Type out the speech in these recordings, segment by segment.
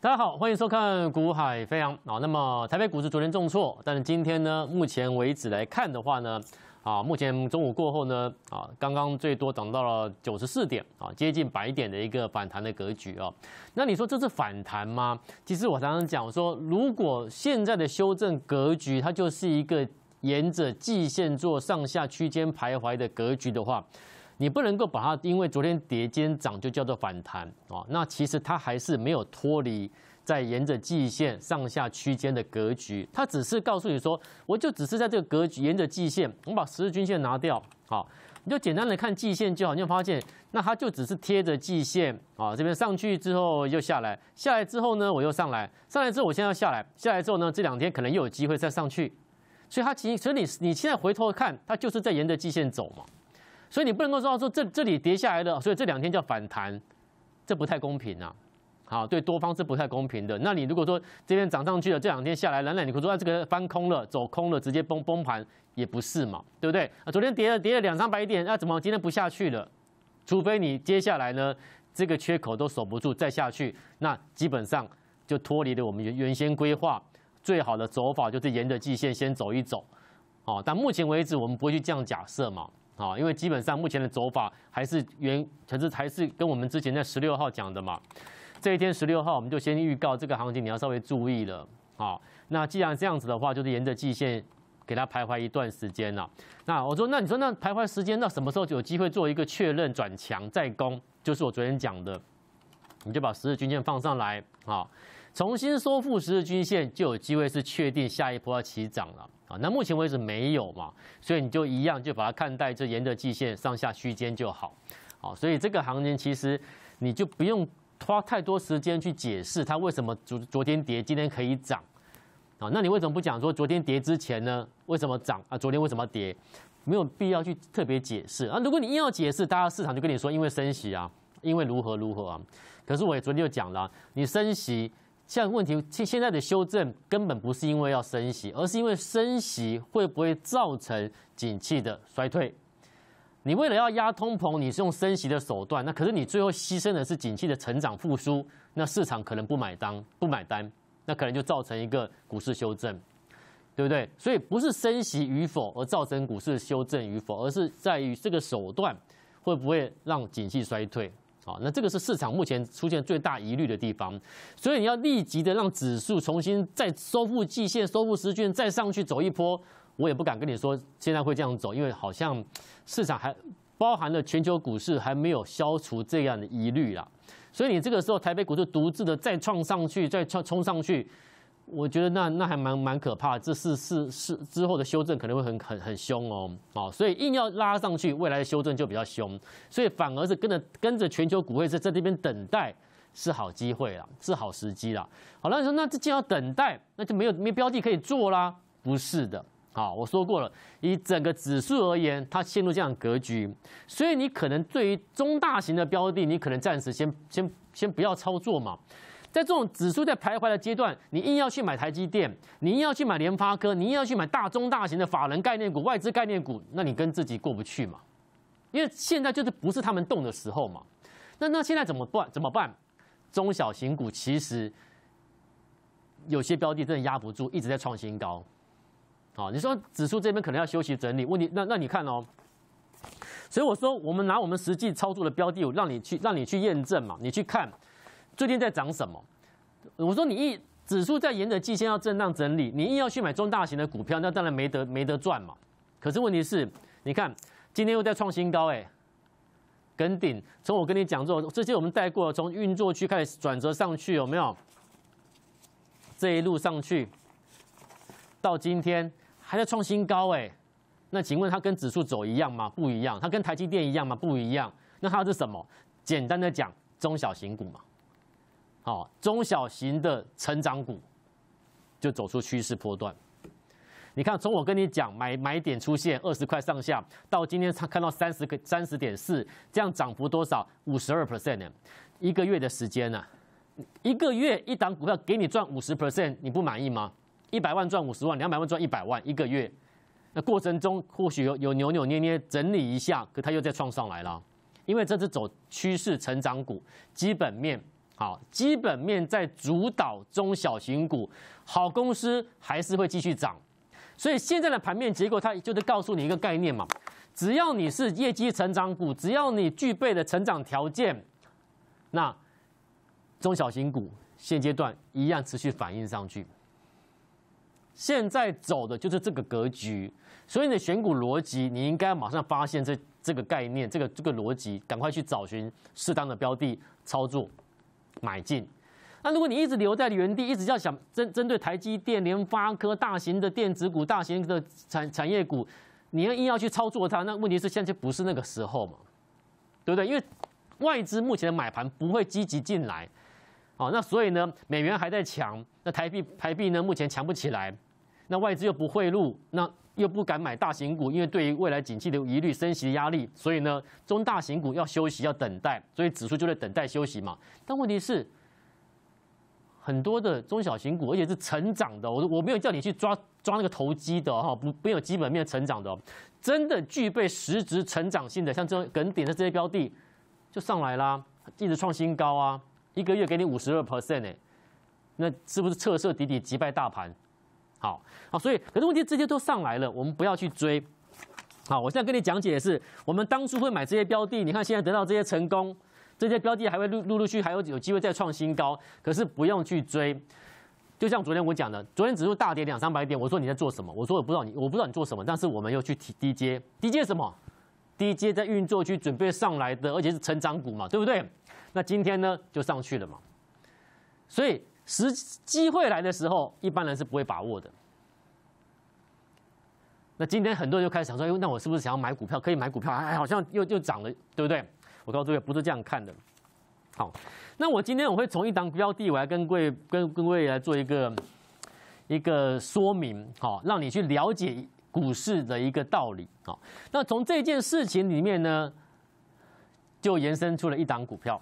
大家好，欢迎收看《股海飞扬》啊。那么，台北股市昨天重挫，但是今天呢，目前为止来看的话呢，啊，目前中午过后呢，啊，刚刚最多涨到了九十四点啊，接近百点的一个反弹的格局啊。那你说这是反弹吗？其实我常常讲，说如果现在的修正格局，它就是一个沿着季线做上下区间徘徊的格局的话。你不能够把它，因为昨天叠肩涨就叫做反弹啊，那其实它还是没有脱离在沿着季线上下区间的格局，它只是告诉你说，我就只是在这个格局沿着季线，我把十日均线拿掉好，你就简单的看季线就好，你会发现那它就只是贴着季线啊，这边上去之后又下来，下来之后呢我又上来，上来之后我现在要下来，下来之后呢这两天可能又有机会再上去，所以它其实所以你你现在回头看，它就是在沿着季线走嘛。所以你不能够说说这这里跌下来的，所以这两天叫反弹，这不太公平啊，好对多方是不太公平的。那你如果说这边涨上去了，这两天下来，冷冷，你可说啊这个翻空了，走空了，直接崩崩盘也不是嘛，对不对？啊，昨天跌了跌了两三百点，那怎么今天不下去了？除非你接下来呢这个缺口都守不住，再下去，那基本上就脱离了我们原原先规划最好的走法，就是沿着季线先走一走，哦，但目前为止我们不会去这样假设嘛。啊，因为基本上目前的走法还是原还是还是跟我们之前在十六号讲的嘛。这一天十六号我们就先预告这个行情你要稍微注意了啊。那既然这样子的话，就是沿着季线给它徘徊一段时间了。那我说，那你说那徘徊时间，那什么时候有机会做一个确认转强再攻？就是我昨天讲的，你就把十字均线放上来啊。重新收复十日均线，就有机会是确定下一波要起涨了啊！那目前为止没有嘛，所以你就一样，就把它看待这沿着季线上下区间就好，好，所以这个行情其实你就不用花太多时间去解释它为什么昨昨天跌，今天可以涨，啊，那你为什么不讲说昨天跌之前呢？为什么涨啊？昨天为什么跌？没有必要去特别解释啊！如果你硬要解释，大家市场就跟你说，因为升息啊，因为如何如何啊。可是我昨天就讲了，你升息。像问题，现现在的修正根本不是因为要升息，而是因为升息会不会造成景气的衰退？你为了要压通膨，你是用升息的手段，那可是你最后牺牲的是景气的成长复苏，那市场可能不买单，不买单，那可能就造成一个股市修正，对不对？所以不是升息与否而造成股市修正与否，而是在于这个手段会不会让景气衰退。好，那这个是市场目前出现最大疑虑的地方，所以你要立即的让指数重新再收复季线，收复十均线，再上去走一波。我也不敢跟你说现在会这样走，因为好像市场还包含了全球股市，还没有消除这样的疑虑啦。所以你这个时候，台北股市独自的再创上去，再创冲上去。我觉得那那还蛮蛮可怕，这是是是之后的修正可能会很很很凶哦，哦，所以硬要拉上去，未来的修正就比较凶，所以反而是跟着跟着全球股会在在这边等待是好机会啦，是好时机啦。好了，你说那这既要等待，那就没有没标的可以做啦？不是的，好，我说过了，以整个指数而言，它陷入这样格局，所以你可能对于中大型的标的，你可能暂时先先先不要操作嘛。在这种指数在徘徊的阶段，你硬要去买台积电，你硬要去买联发科，你硬要去买大中大型的法人概念股、外资概念股，那你跟自己过不去嘛？因为现在就是不是他们动的时候嘛。那那现在怎么办？怎么办？中小型股其实有些标的真的压不住，一直在创新高。好，你说指数这边可能要休息整理，问题那那你看哦。所以我说，我们拿我们实际操作的标的，让你去让你去验证嘛，你去看。最近在涨什么？我说你一指数在沿着季线要震荡整理，你硬要去买中大型的股票，那当然没得没得赚嘛。可是问题是，你看今天又在创新高哎，跟顶。从我跟你讲后，这些我们带过，从运作区开始转折上去有没有？这一路上去，到今天还在创新高哎。那请问它跟指数走一样吗？不一样。它跟台积电一样吗？不一样。那它是什么？简单的讲，中小型股嘛。哦，中小型的成长股就走出趋势波段。你看，从我跟你讲买买点出现二十块上下，到今天看看到三十个三十点四，这样涨幅多少？五十二 percent，一个月的时间呢？一个月一档股票给你赚五十 percent，你不满意吗？一百万赚五十万，两百万赚一百万，一个月。那过程中或许有有扭扭捏捏整理一下，可它又再创上来了。因为这是走趋势成长股基本面。好，基本面在主导中小型股，好公司还是会继续涨。所以现在的盘面结构，它就是告诉你一个概念嘛：，只要你是业绩成长股，只要你具备的成长条件，那中小型股现阶段一样持续反映上去。现在走的就是这个格局，所以你选股逻辑，你应该马上发现这这个概念，这个这个逻辑，赶快去找寻适当的标的操作。买进，那如果你一直留在原地，一直要想针针对台积电、联发科、大型的电子股、大型的产产业股，你要硬要去操作它，那问题是现在不是那个时候嘛，对不对？因为外资目前的买盘不会积极进来，哦，那所以呢，美元还在强，那台币台币呢，目前强不起来，那外资又不汇入，那。又不敢买大型股，因为对于未来景气的疑虑、升息的压力，所以呢，中大型股要休息、要等待，所以指数就在等待休息嘛。但问题是，很多的中小型股，而且是成长的，我我没有叫你去抓抓那个投机的哈，不没有基本面成长的，真的具备实质成长性的，像这种梗点的这些标的，就上来啦，一直创新高啊，一个月给你五十二 percent 那是不是彻彻底底击败大盘？好，好，所以可是问题这些都上来了，我们不要去追。好，我现在跟你讲解的是，我们当初会买这些标的，你看现在得到这些成功，这些标的还会陆陆陆续，还有有机会再创新高，可是不用去追。就像昨天我讲的，昨天指数大跌两三百点，我说你在做什么？我说我不知道你，我不知道你做什么，但是我们又去提低阶，低阶什么？低阶在运作区准备上来的，而且是成长股嘛，对不对？那今天呢，就上去了嘛。所以。时机会来的时候，一般人是不会把握的。那今天很多人就开始想说：“哎，那我是不是想要买股票？可以买股票，啊！’好像又又涨了，对不对？”我告诉各位，不是这样看的。好，那我今天我会从一档标的，我来跟各位、跟各位来做一个一个说明，好，让你去了解股市的一个道理。好，那从这件事情里面呢，就延伸出了一档股票，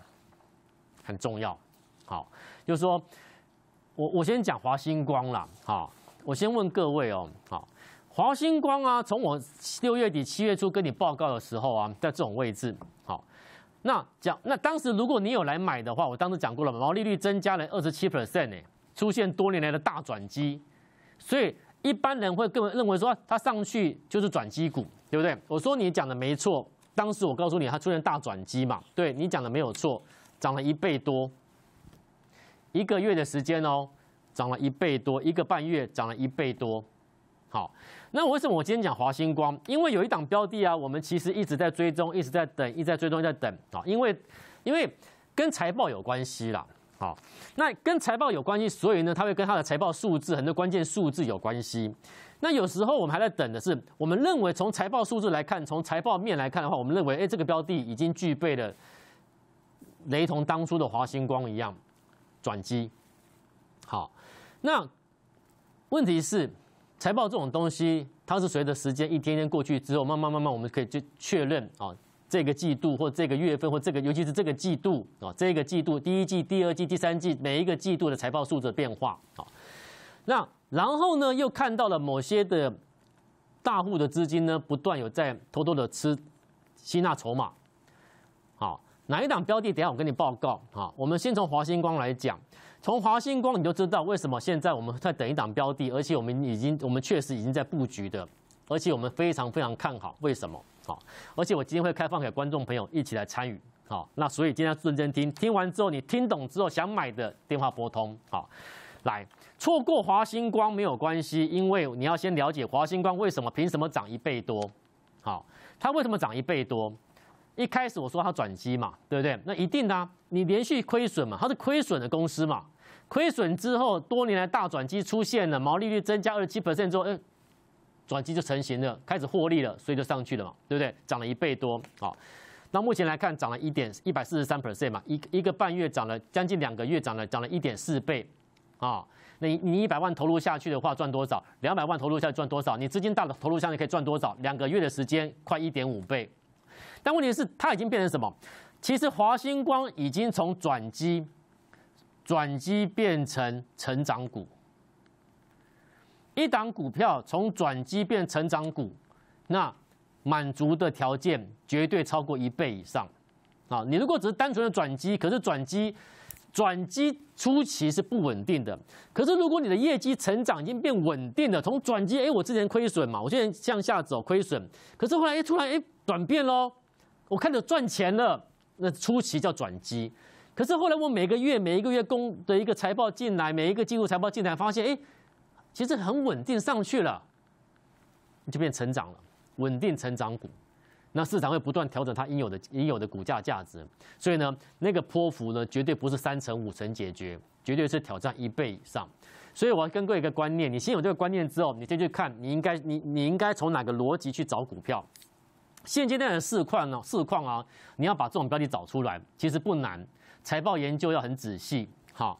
很重要。好，就是说。我我先讲华星光了，好，我先问各位哦，好，华星光啊，从我六月底七月初跟你报告的时候啊，在这种位置，好，那讲那当时如果你有来买的话，我当时讲过了，毛利率增加了二十七 percent 诶，出现多年来的大转机，所以一般人会更认为说它上去就是转机股，对不对？我说你讲的没错，当时我告诉你它出现大转机嘛，对你讲的没有错，涨了一倍多。一个月的时间哦，涨了一倍多，一个半月涨了一倍多。好，那为什么我今天讲华星光？因为有一档标的啊，我们其实一直在追踪，一直在等，一直在追踪在等啊。因为因为跟财报有关系啦。好，那跟财报有关系，所以呢，它会跟它的财报数字很多关键数字有关系。那有时候我们还在等的是，我们认为从财报数字来看，从财报面来看的话，我们认为，哎，这个标的已经具备了，雷同当初的华星光一样。转机，好，那问题是，财报这种东西，它是随着时间一天天过去，之后，慢慢慢慢，我们可以去确认啊，这个季度或这个月份或这个，尤其是这个季度啊，这个季度第一季、第二季、第三季，每一个季度的财报数字变化啊，那然后呢，又看到了某些的大户的资金呢，不断有在偷偷的吃吸纳筹码。哪一档标的？等下我跟你报告哈。我们先从华星光来讲，从华星光你就知道为什么现在我们在等一档标的，而且我们已经我们确实已经在布局的，而且我们非常非常看好。为什么好，而且我今天会开放给观众朋友一起来参与好，那所以今天认真听听完之后，你听懂之后想买的电话拨通好，来，错过华星光没有关系，因为你要先了解华星光为什么凭什么涨一倍多。好，它为什么涨一倍多？一开始我说它转机嘛，对不对？那一定啊，你连续亏损嘛，它是亏损的公司嘛，亏损之后多年来大转机出现了，毛利率增加二十七 percent 之后，嗯，转机就成型了，开始获利了，所以就上去了嘛，对不对？涨了一倍多啊。那目前来看，涨了一点一百四十三 percent 嘛，一一个半月涨了将近两个月，涨了涨了一点四倍啊。那你你一百万投入下去的话，赚多少？两百万投入下去赚多少？你资金大的投入下去可以赚多少？两个月的时间快一点五倍。但问题是，它已经变成什么？其实华星光已经从转机，转机变成成长股。一档股票从转机变成长股，那满足的条件绝对超过一倍以上。啊，你如果只是单纯的转机，可是转机转机初期是不稳定的，可是如果你的业绩成长已经变稳定了，从转机，哎，我之前亏损嘛，我现在向下走亏损，可是后来，哎，突然，哎，转变喽，我看着赚钱了，那初期叫转机，可是后来我每个月每一个月公的一个财报进来，每一个季度财报进来，发现，哎，其实很稳定上去了，就变成长了，稳定成长股。那市场会不断调整它应有的应有的股价价值，所以呢，那个波幅呢，绝对不是三成五成解决，绝对是挑战一倍以上。所以我要跟各位一个观念，你先有这个观念之后，你先去看，你应该你你应该从哪个逻辑去找股票。现阶段的市况呢，市况啊，你要把这种标的找出来，其实不难，财报研究要很仔细。好，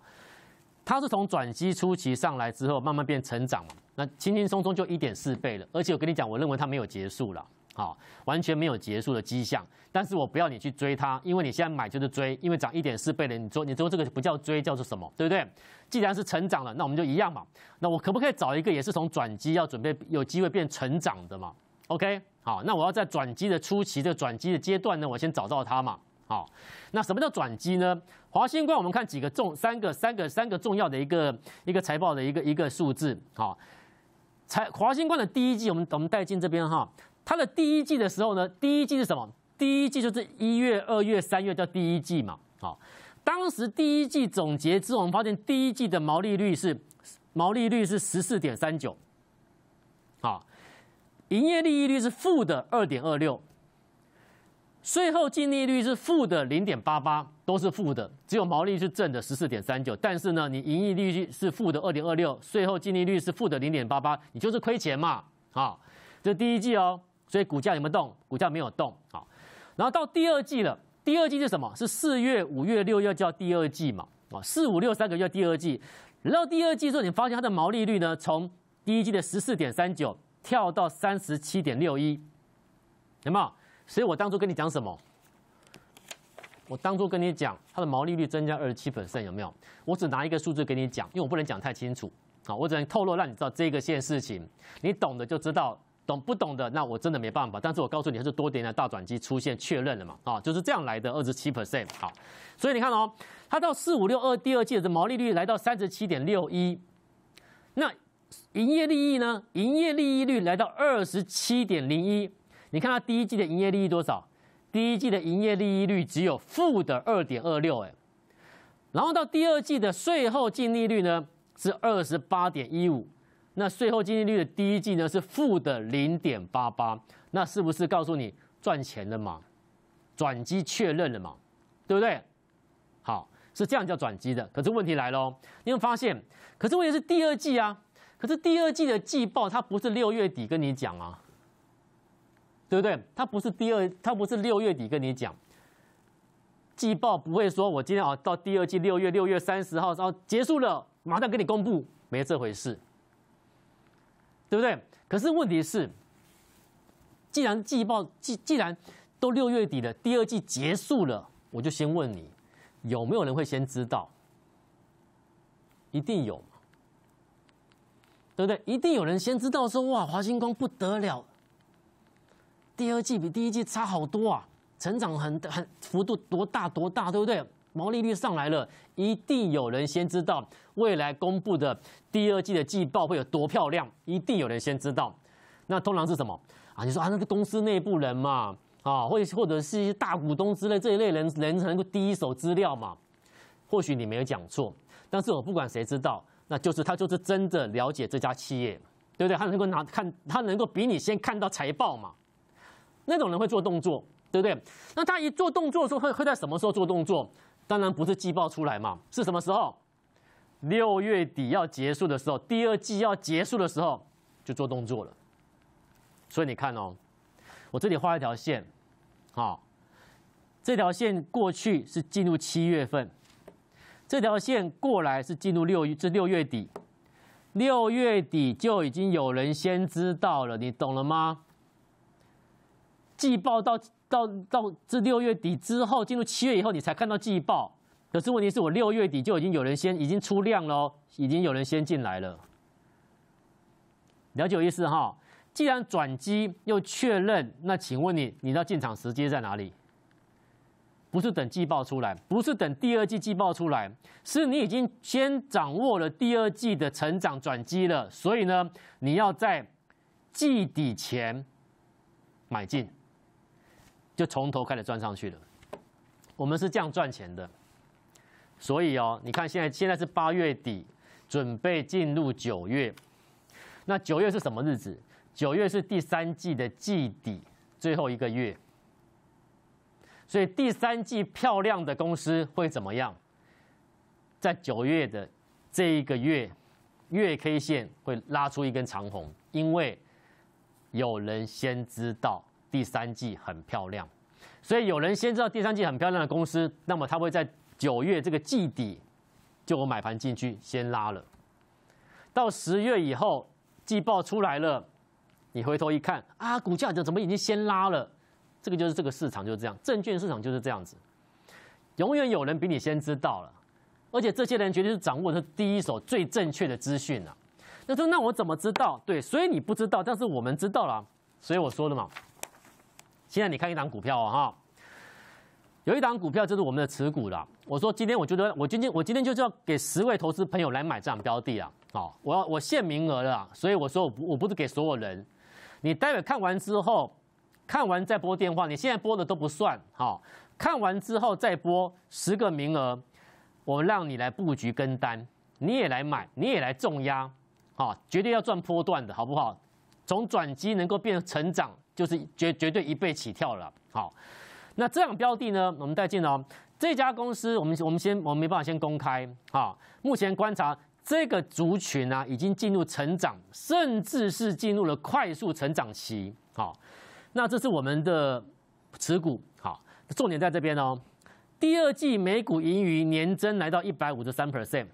它是从转机初期上来之后，慢慢变成长嘛，那轻轻松松就一点四倍了，而且我跟你讲，我认为它没有结束了。好，完全没有结束的迹象。但是我不要你去追它，因为你现在买就是追，因为涨一点四倍了。你说你说这个不叫追，叫做什么，对不对？既然是成长了，那我们就一样嘛。那我可不可以找一个也是从转机要准备有机会变成长的嘛？OK，好，那我要在转机的初期，这转机的阶段呢，我先找到它嘛。好，那什么叫转机呢？华星冠，我们看几个重三个三个三个重要的一个一个财报的一个一个数字。好，财华星冠的第一季，我们我们带进这边哈。它的第一季的时候呢，第一季是什么？第一季就是一月、二月、三月叫第一季嘛。好，当时第一季总结之后，我们发现第一季的毛利率是毛利率是十四点三九，好，营业利益率是负的二点二六，税后净利率是负的零点八八，都是负的，只有毛利是正的十四点三九。但是呢，你营业利率是负的二点二六，税后净利率是负的零点八八，你就是亏钱嘛。啊，这第一季哦。所以股价有没有动？股价没有动啊。然后到第二季了，第二季是什么？是四月、五月、六月叫第二季嘛？啊，四五六三个月第二季。然后第二季之后，你发现它的毛利率呢，从第一季的十四点三九跳到三十七点六一，有没有？所以我当初跟你讲什么？我当初跟你讲，它的毛利率增加二十七分。分，有没有？我只拿一个数字给你讲，因为我不能讲太清楚啊。我只能透露让你知道这个线事情，你懂的就知道。懂不懂的那我真的没办法，但是我告诉你，还是多点的大转机出现确认了嘛啊，就是这样来的二十七 percent 好，所以你看哦，它到四五六二第二季的毛利率来到三十七点六一，那营业利益呢？营业利益率来到二十七点零一，你看它第一季的营业利益多少？第一季的营业利益率只有负的二点二六哎，然后到第二季的税后净利率呢是二十八点一五。那税后净利率的第一季呢是负的零点八八，那是不是告诉你赚钱了嘛？转机确认了嘛？对不对？好，是这样叫转机的。可是问题来了哦，你会发现，可是问题是第二季啊，可是第二季的季报它不是六月底跟你讲啊，对不对？它不是第二，它不是六月底跟你讲，季报不会说我今天啊到第二季六月六月三十号然后结束了，马上跟你公布，没这回事。对不对？可是问题是，既然季报既既然都六月底了，第二季结束了，我就先问你，有没有人会先知道？一定有嘛，对不对？一定有人先知道说，哇，华星光不得了，第二季比第一季差好多啊，成长很很幅度多大多大，对不对？毛利率上来了，一定有人先知道未来公布的第二季的季报会有多漂亮，一定有人先知道。那通常是什么啊？你说啊，那个公司内部人嘛，啊，或或者是一些大股东之类这一类人，人能够第一手资料嘛？或许你没有讲错，但是我不管谁知道，那就是他就是真的了解这家企业，对不对？他能够拿看，他能够比你先看到财报嘛？那种人会做动作，对不对？那他一做动作的时候，会会在什么时候做动作？当然不是季报出来嘛？是什么时候？六月底要结束的时候，第二季要结束的时候，就做动作了。所以你看哦，我这里画一条线，好，这条线过去是进入七月份，这条线过来是进入六这六月底，六月底就已经有人先知道了，你懂了吗？季报到。到到至六月底之后，进入七月以后，你才看到季报。可是问题是我六月底就已经有人先已经出量了，已经有人先进来了。了解我意思哈？既然转机又确认，那请问你，你的进场时间在哪里？不是等季报出来，不是等第二季季报出来，是你已经先掌握了第二季的成长转机了。所以呢，你要在季底前买进。就从头开始赚上去了。我们是这样赚钱的，所以哦，你看现在现在是八月底，准备进入九月。那九月是什么日子？九月是第三季的季底，最后一个月。所以第三季漂亮的公司会怎么样？在九月的这一个月，月 K 线会拉出一根长红，因为有人先知道。第三季很漂亮，所以有人先知道第三季很漂亮的公司，那么他会在九月这个季底就买盘进去，先拉了。到十月以后，季报出来了，你回头一看，啊，股价怎么已经先拉了？这个就是这个市场就是这样，证券市场就是这样子，永远有人比你先知道了，而且这些人绝对是掌握的第一手最正确的资讯啊。他说：“那我怎么知道？”对，所以你不知道，但是我们知道了。所以我说了嘛。现在你看一档股票哦，哈，有一档股票就是我们的持股了。我说今天我觉得我今天我今天就是要给十位投资朋友来买这样标的啊，哦，我要我限名额了，所以我说我不我不是给所有人。你待会看完之后，看完再拨电话，你现在拨的都不算哈，看完之后再拨十个名额，我让你来布局跟单，你也来买，你也来重压，哦，绝对要赚波段的好不好？从转机能够变成长。就是绝绝对一倍起跳了，好，那这样标的呢，我们再见哦。这家公司，我们我们先，我们没办法先公开哈。目前观察，这个族群啊，已经进入成长，甚至是进入了快速成长期。好，那这是我们的持股，好，重点在这边哦。第二季每股盈余年增来到一百五十三 percent，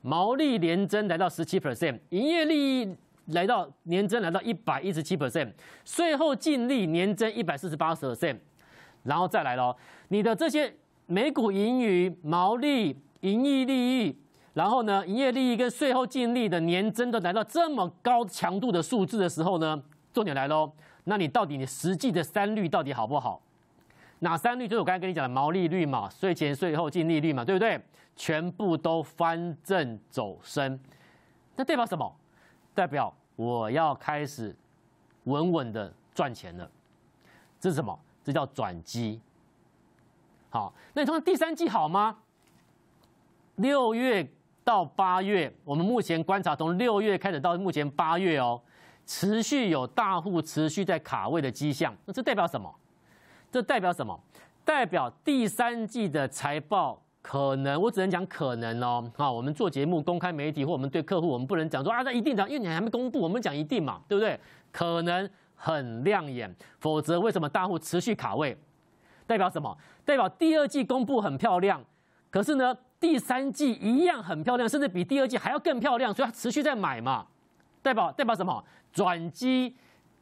毛利年增来到十七 percent，营业利益。来到年增来到一百一十七 percent，税后净利年增一百四十八 percent，然后再来咯，你的这些每股盈余、毛利、盈利利益，然后呢营业利益跟税后净利的年增都来到这么高强度的数字的时候呢，重点来喽，那你到底你实际的三率到底好不好？哪三率就是我刚才跟你讲的毛利率嘛、税前税后净利率嘛，对不对？全部都翻正走升，那代表什么？代表我要开始稳稳的赚钱了，这是什么？这叫转机。好，那你说第三季好吗？六月到八月，我们目前观察，从六月开始到目前八月哦，持续有大户持续在卡位的迹象。那这代表什么？这代表什么？代表第三季的财报。可能我只能讲可能哦，啊，我们做节目公开媒体或我们对客户，我们不能讲说啊，那一定的，因为你还没公布，我们讲一定嘛，对不对？可能很亮眼，否则为什么大户持续卡位？代表什么？代表第二季公布很漂亮，可是呢，第三季一样很漂亮，甚至比第二季还要更漂亮，所以它持续在买嘛，代表代表什么？转机，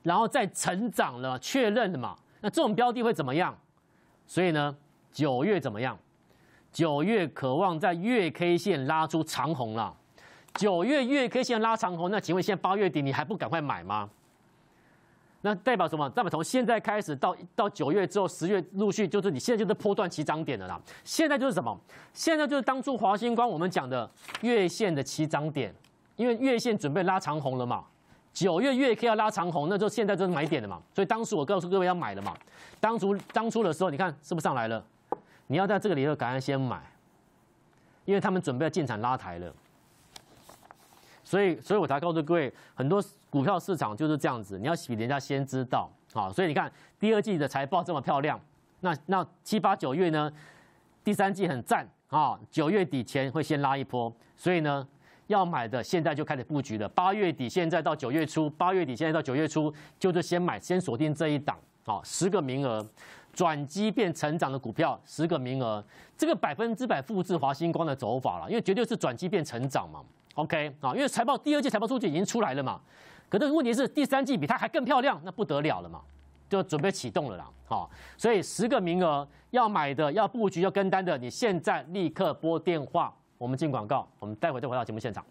然后再成长了，确认了嘛。那这种标的会怎么样？所以呢，九月怎么样？九月渴望在月 K 线拉出长虹了，九月月 K 线拉长虹，那请问现在八月底你还不赶快买吗？那代表什么？代表从现在开始到到九月之后，十月陆续就是你现在就是破断起涨点的啦。现在就是什么？现在就是当初华星光我们讲的月线的起涨点，因为月线准备拉长虹了嘛。九月月 K 要拉长虹，那就现在就是买点了嘛。所以当时我告诉各位要买了嘛。当初当初的时候，你看是不是上来了？你要在这个里头赶快先买，因为他们准备进场拉台了，所以所以我才告诉各位，很多股票市场就是这样子，你要比人家先知道啊。所以你看第二季的财报这么漂亮，那那七八九月呢，第三季很赞啊，九月底前会先拉一波，所以呢要买的现在就开始布局了。八月底现在到九月初，八月底现在到九月初就是先买，先锁定这一档啊，十个名额。转机变成长的股票，十个名额，这个百分之百复制华星光的走法了，因为绝对是转机变成长嘛。OK 啊，因为财报第二季财报数据已经出来了嘛，可是问题是第三季比它还更漂亮，那不得了了嘛，就准备启动了啦。好，所以十个名额要买的、要布局、要跟单的，你现在立刻拨电话，我们进广告，我们待会再回到节目现场。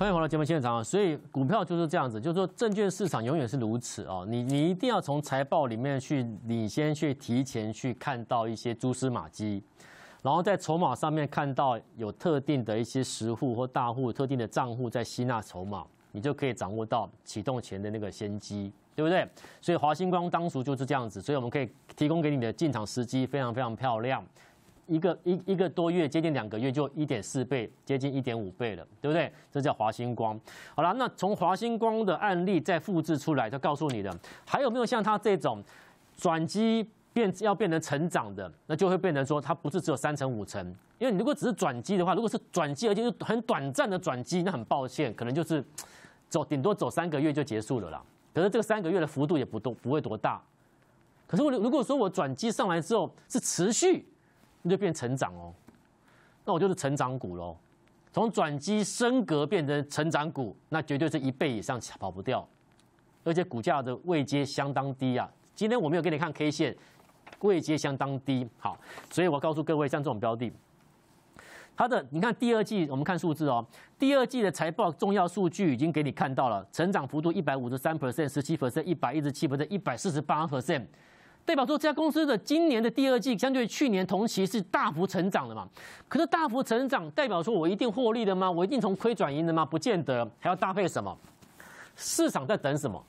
欢迎回到节目现场。所以股票就是这样子，就是说证券市场永远是如此哦。你你一定要从财报里面去领先，去提前去看到一些蛛丝马迹，然后在筹码上面看到有特定的一些实户或大户、特定的账户在吸纳筹码，你就可以掌握到启动前的那个先机，对不对？所以华星光当属就是这样子，所以我们可以提供给你的进场时机非常非常漂亮。一个一一个多月，接近两个月，就一点四倍，接近一点五倍了，对不对？这叫华星光。好了，那从华星光的案例再复制出来，就告诉你的，还有没有像它这种转机变要变成成长的？那就会变成说，它不是只有三成五成。因为你如果只是转机的话，如果是转机而且是很短暂的转机，那很抱歉，可能就是走顶多走三个月就结束了啦。可是这个三个月的幅度也不多，不会多大。可是我如果说我转机上来之后是持续。那就变成长哦，那我就是成长股喽。从转机升格变成成长股，那绝对是一倍以上跑不掉，而且股价的位阶相当低啊。今天我没有给你看 K 线，位阶相当低，好，所以我告诉各位，像这种标的，它的你看第二季，我们看数字哦，第二季的财报重要数据已经给你看到了，成长幅度一百五十三 percent、十七 percent、一百一十七 percent、一百四十八 percent。代表说这家公司的今年的第二季相对去年同期是大幅成长的嘛？可是大幅成长代表说我一定获利的吗？我一定从亏转盈的吗？不见得，还要搭配什么？市场在等什么？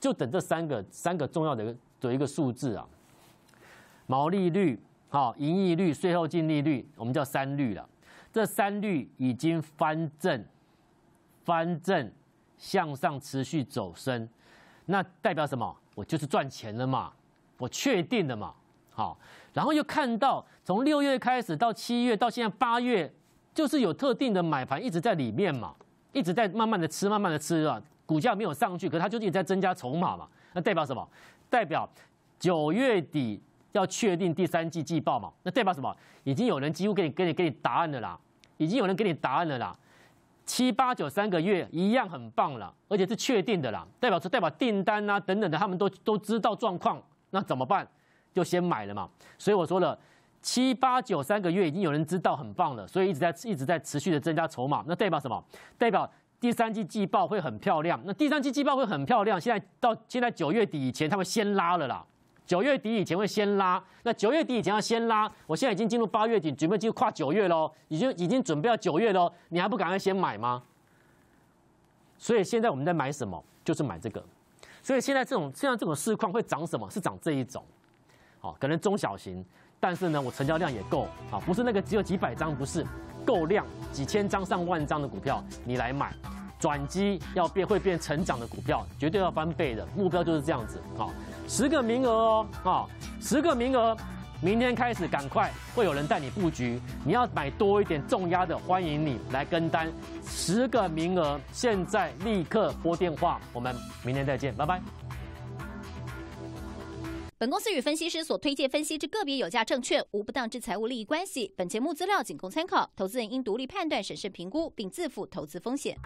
就等这三个三个重要的的一个数字啊，毛利率、好盈利率、税后净利率，我们叫三率了。这三率已经翻正，翻正向上持续走升，那代表什么？我就是赚钱了嘛。我确定的嘛，好，然后又看到从六月开始到七月到现在八月，就是有特定的买盘一直在里面嘛，一直在慢慢的吃，慢慢的吃啊，股价没有上去，可是它究竟在增加筹码嘛？那代表什么？代表九月底要确定第三季季报嘛？那代表什么？已经有人几乎给你给你给你答案了啦，已经有人给你答案了啦，七八九三个月一样很棒了，而且是确定的啦，代表是代表订单啊等等的，他们都都知道状况。那怎么办？就先买了嘛。所以我说了，七八九三个月已经有人知道很棒了，所以一直在一直在持续的增加筹码。那代表什么？代表第三季季报会很漂亮。那第三季季报会很漂亮。现在到现在九月底以前，他们先拉了啦。九月底以前会先拉。那九月底以前要先拉，我现在已经进入八月底，准备进入跨九月喽。已经已经准备要九月喽，你还不赶快先买吗？所以现在我们在买什么？就是买这个。所以现在这种现在这种市况会涨什么是涨这一种，好，可能中小型，但是呢我成交量也够啊，不是那个只有几百张，不是，够量几千张上万张的股票你来买，转机要变会变成长的股票，绝对要翻倍的目标就是这样子，好，十个名额哦，哦，十个名额。明天开始，赶快会有人带你布局。你要买多一点重压的，欢迎你来跟单，十个名额，现在立刻拨电话。我们明天再见，拜拜。本公司与分析师所推荐分析之个别有价证券，无不当之财务利益关系。本节目资料仅供参考，投资人应独立判断、审慎评估，并自负投资风险。